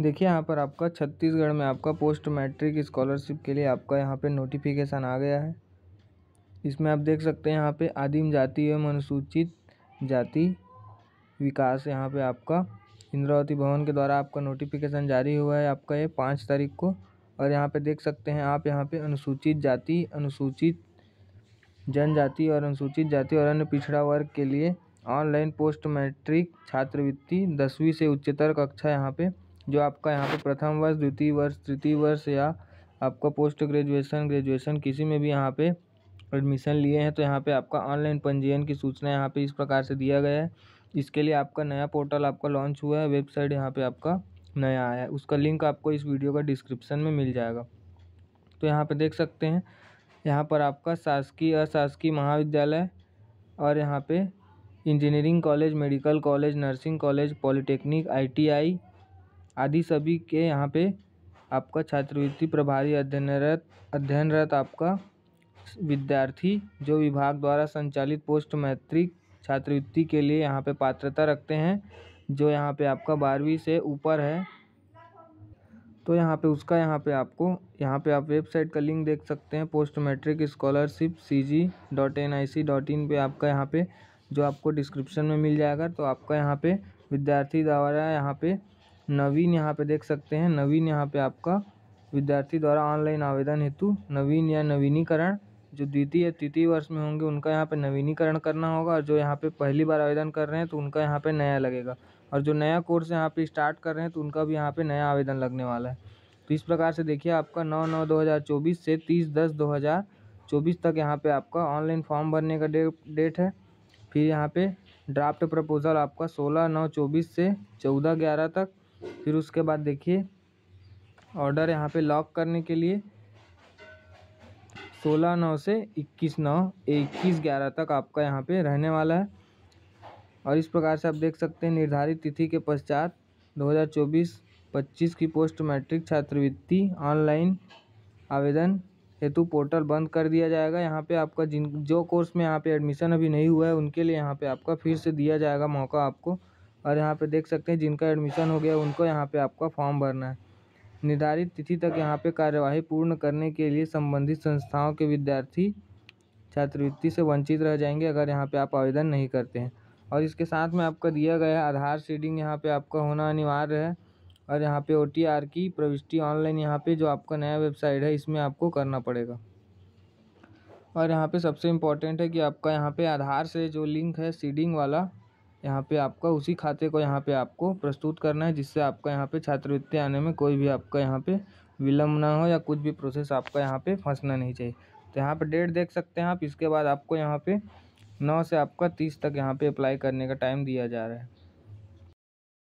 देखिए यहाँ पर आपका छत्तीसगढ़ में आपका पोस्ट मैट्रिक स्कॉलरशिप के लिए आपका यहाँ पे नोटिफिकेशन आ गया है इसमें आप देख सकते हैं यहाँ पे आदिम जाति एवं अनुसूचित जाति विकास यहाँ पे आपका इंद्रावती भवन के द्वारा आपका नोटिफिकेशन जारी हुआ है आपका ये पाँच तारीख को और यहाँ पर देख सकते हैं आप यहाँ पर अनुसूचित जाति अनुसूचित जनजाति और अनुसूचित जाति और अन्य पिछड़ा वर्ग के लिए ऑनलाइन पोस्ट मैट्रिक छात्रवृत्ति दसवीं से उच्चतर कक्षा यहाँ पे जो आपका यहाँ पे प्रथम वर्ष द्वितीय वर्ष तृतीय वर्ष या आपका पोस्ट ग्रेजुएशन ग्रेजुएशन किसी में भी यहाँ पे एडमिशन लिए हैं तो यहाँ पे आपका ऑनलाइन पंजीयन की सूचना यहाँ पे इस प्रकार से दिया गया है इसके लिए आपका नया पोर्टल आपका लॉन्च हुआ है वेबसाइट यहाँ पर आपका नया आया है उसका लिंक आपको इस वीडियो का डिस्क्रिप्शन में मिल जाएगा तो यहाँ पर देख सकते हैं यहाँ पर आपका शासकीय अशासकीय महाविद्यालय और यहाँ पर engineering college medical college nursing college polytechnic ITI आदि सभी के यहाँ पे आपका छात्रवृत्ति प्रभारी अध्ययनरत अध्ययनरत आपका विद्यार्थी जो विभाग द्वारा संचालित पोस्ट मैट्रिक छात्रवृत्ति के लिए यहाँ पे पात्रता रखते हैं जो यहाँ पे आपका बारहवीं से ऊपर है तो यहाँ पे उसका यहाँ पे आपको यहाँ पे आप वेबसाइट का लिंक देख सकते हैं post matric scholarship C G dot N I C dot in पर आपका यहाँ पे जो आपको डिस्क्रिप्शन में मिल जाएगा तो आपका यहाँ पे विद्यार्थी द्वारा यहाँ पे नवीन यहाँ पे देख सकते हैं नवीन यहाँ पे आपका विद्यार्थी द्वारा ऑनलाइन आवेदन हेतु नवीन या नवीनीकरण जो द्वितीय या तृतीय वर्ष में होंगे उनका यहाँ पे नवीनीकरण करना होगा और जो यहाँ पे पहली बार आवेदन कर रहे हैं तो उनका यहाँ पे नया लगेगा और जो नया कोर्स यहाँ पे स्टार्ट कर रहे हैं तो उनका भी यहाँ पे नया आवेदन लगने वाला है तो इस प्रकार से देखिए आपका नौ नौ दो हज़ार चौबीस से तीस दस दो हज़ार चौबीस तक यहाँ पर आपका ऑनलाइन फॉर्म भरने का डे डेट है फिर यहाँ पर ड्राफ्ट प्रपोज़ल आपका सोलह नौ चौबीस से चौदह ग्यारह तक फिर उसके बाद देखिए ऑर्डर यहाँ पे लॉक करने के लिए सोलह नौ से इक्कीस नौ इक्कीस ग्यारह तक आपका यहाँ पे रहने वाला है और इस प्रकार से आप देख सकते हैं निर्धारित तिथि के पश्चात 2024-25 की पोस्ट मैट्रिक छात्रवृत्ति ऑनलाइन आवेदन हेतु पोर्टल बंद कर दिया जाएगा यहाँ पे आपका जिन जो कोर्स में यहाँ पे एडमिशन अभी नहीं हुआ है उनके लिए यहाँ पे आपका फिर से दिया जाएगा मौका आपको और यहाँ पे देख सकते हैं जिनका एडमिशन हो गया उनको यहाँ पे आपका फॉर्म भरना है निर्धारित तिथि तक यहाँ पे कार्यवाही पूर्ण करने के लिए संबंधित संस्थाओं के विद्यार्थी छात्रवृत्ति से वंचित रह जाएंगे अगर यहाँ पे आप आवेदन नहीं करते हैं और इसके साथ में आपका दिया गया आधार सीडिंग यहाँ पर आपका होना अनिवार्य है और यहाँ पे ओ की प्रविष्टि ऑनलाइन यहाँ पे जो आपका नया वेबसाइट है इसमें आपको करना पड़ेगा और यहाँ पे सबसे इम्पोर्टेंट है कि आपका यहाँ पे आधार से जो लिंक है सीडिंग वाला यहाँ पे आपका उसी खाते को यहाँ पे आपको प्रस्तुत करना है जिससे आपका यहाँ पे छात्रवृत्ति आने में कोई भी आपका यहाँ पे विलम्ब ना हो या कुछ भी प्रोसेस आपका यहाँ पे फंसना नहीं चाहिए तो यहाँ पे डेट देख सकते हैं आप इसके बाद आपको यहाँ पे नौ से आपका तीस तक यहाँ पे अप्लाई करने का टाइम दिया जा रहा है